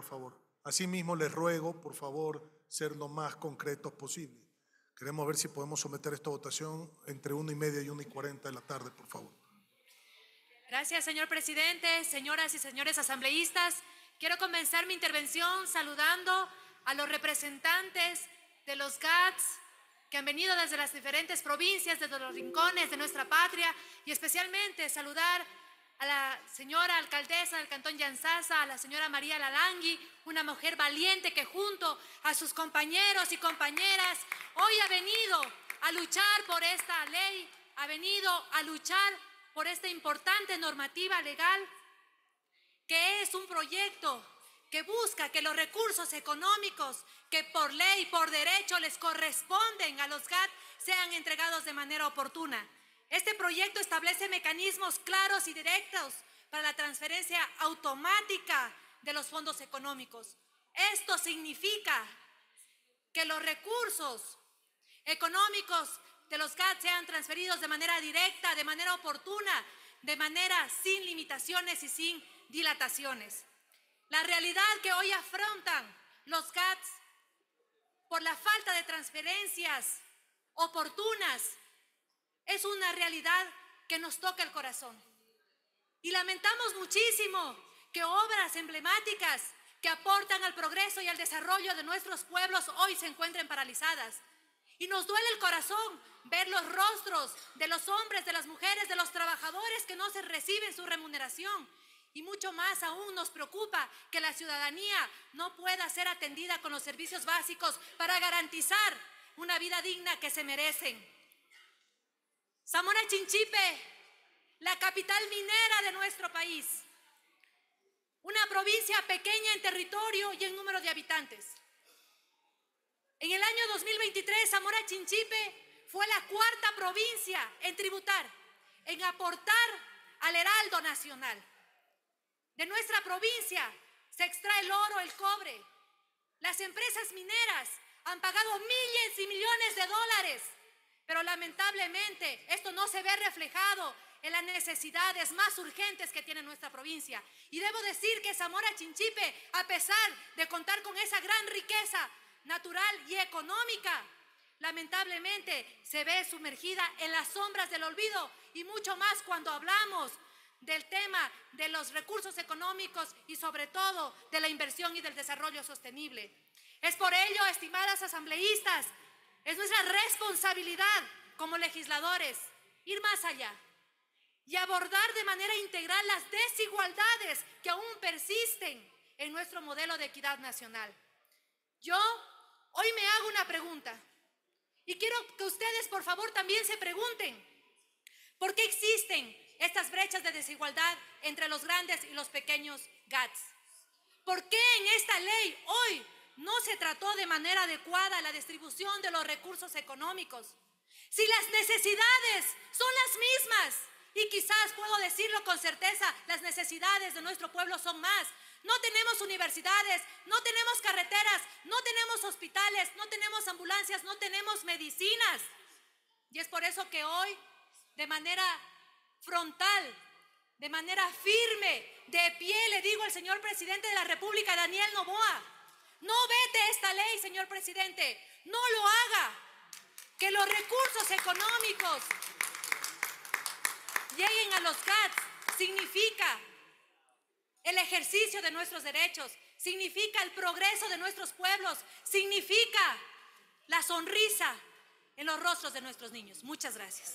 por favor. Asimismo, les ruego, por favor, ser lo más concretos posible. Queremos ver si podemos someter esta votación entre una y media y una y cuarenta de la tarde, por favor. Gracias, señor presidente, señoras y señores asambleístas. Quiero comenzar mi intervención saludando a los representantes de los GATS que han venido desde las diferentes provincias, desde los rincones de nuestra patria, y especialmente saludar a a la señora alcaldesa del Cantón Yanzaza, a la señora María Lalangui, una mujer valiente que junto a sus compañeros y compañeras hoy ha venido a luchar por esta ley, ha venido a luchar por esta importante normativa legal, que es un proyecto que busca que los recursos económicos que por ley, y por derecho les corresponden a los GAT sean entregados de manera oportuna. Este proyecto establece mecanismos claros y directos para la transferencia automática de los fondos económicos. Esto significa que los recursos económicos de los CAT sean transferidos de manera directa, de manera oportuna, de manera sin limitaciones y sin dilataciones. La realidad que hoy afrontan los cats por la falta de transferencias oportunas es una realidad que nos toca el corazón. Y lamentamos muchísimo que obras emblemáticas que aportan al progreso y al desarrollo de nuestros pueblos hoy se encuentren paralizadas. Y nos duele el corazón ver los rostros de los hombres, de las mujeres, de los trabajadores que no se reciben su remuneración. Y mucho más aún nos preocupa que la ciudadanía no pueda ser atendida con los servicios básicos para garantizar una vida digna que se merecen. Zamora Chinchipe, la capital minera de nuestro país. Una provincia pequeña en territorio y en número de habitantes. En el año 2023, Zamora Chinchipe fue la cuarta provincia en tributar, en aportar al heraldo nacional. De nuestra provincia se extrae el oro, el cobre. Las empresas mineras han pagado miles y millones de dólares pero lamentablemente esto no se ve reflejado en las necesidades más urgentes que tiene nuestra provincia. Y debo decir que Zamora Chinchipe, a pesar de contar con esa gran riqueza natural y económica, lamentablemente se ve sumergida en las sombras del olvido y mucho más cuando hablamos del tema de los recursos económicos y sobre todo de la inversión y del desarrollo sostenible. Es por ello, estimadas asambleístas, es nuestra responsabilidad como legisladores ir más allá y abordar de manera integral las desigualdades que aún persisten en nuestro modelo de equidad nacional. Yo hoy me hago una pregunta y quiero que ustedes por favor también se pregunten, ¿por qué existen estas brechas de desigualdad entre los grandes y los pequeños GATS? ¿Por qué en esta ley hoy no se trató de manera adecuada la distribución de los recursos económicos, si las necesidades son las mismas, y quizás puedo decirlo con certeza, las necesidades de nuestro pueblo son más. No tenemos universidades, no tenemos carreteras, no tenemos hospitales, no tenemos ambulancias, no tenemos medicinas. Y es por eso que hoy, de manera frontal, de manera firme, de pie, le digo al señor presidente de la República, Daniel Novoa, señor presidente, no lo haga. Que los recursos económicos lleguen a los CATs significa el ejercicio de nuestros derechos, significa el progreso de nuestros pueblos, significa la sonrisa en los rostros de nuestros niños. Muchas gracias.